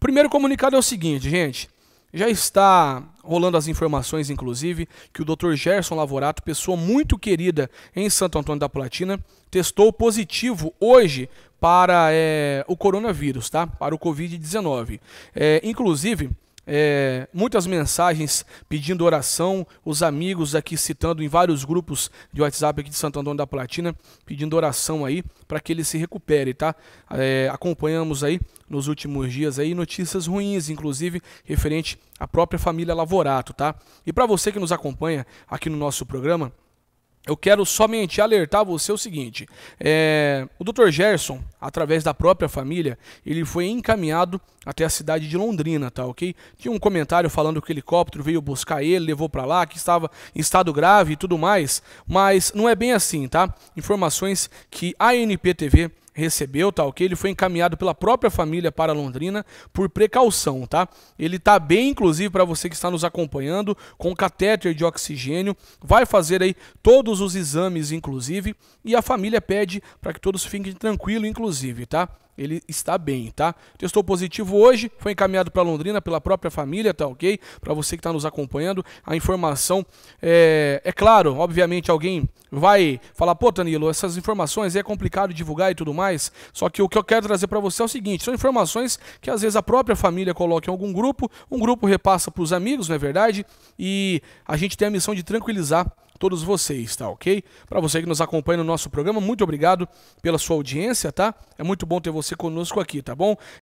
Primeiro comunicado é o seguinte, gente. Já está rolando as informações, inclusive, que o Dr. Gerson Lavorato, pessoa muito querida em Santo Antônio da Platina, testou positivo hoje para é, o coronavírus, tá? Para o Covid-19. É, eh, inclusive, é, muitas mensagens pedindo oração, os amigos aqui citando em vários grupos de WhatsApp aqui de Santo Antônio da Platina, pedindo oração aí para que ele se recupere, tá? É, acompanhamos aí nos últimos dias aí notícias ruins, inclusive referente à própria família Lavorato, tá? E para você que nos acompanha aqui no nosso programa, eu quero somente alertar você o seguinte: é, o Dr. Gerson, através da própria família, ele foi encaminhado até a cidade de Londrina, tá ok? Tinha um comentário falando que o helicóptero veio buscar ele, levou para lá, que estava em estado grave e tudo mais, mas não é bem assim, tá? Informações que a NPTV recebeu, tá ok? Ele foi encaminhado pela própria família para Londrina por precaução, tá? Ele tá bem, inclusive, para você que está nos acompanhando, com catéter de oxigênio, vai fazer aí todos os exames, inclusive, e a família pede para que todos fiquem tranquilos, inclusive, tá? ele está bem, tá? Testou positivo hoje, foi encaminhado para Londrina pela própria família, tá ok? Para você que está nos acompanhando, a informação é, é claro, obviamente alguém vai falar, pô, Danilo, essas informações é complicado divulgar e tudo mais. Só que o que eu quero trazer para você é o seguinte: são informações que às vezes a própria família coloca em algum grupo, um grupo repassa para os amigos, não é verdade? E a gente tem a missão de tranquilizar todos vocês, tá ok? Para você que nos acompanha no nosso programa, muito obrigado pela sua audiência, tá? É muito bom ter você conosco aqui, tá bom?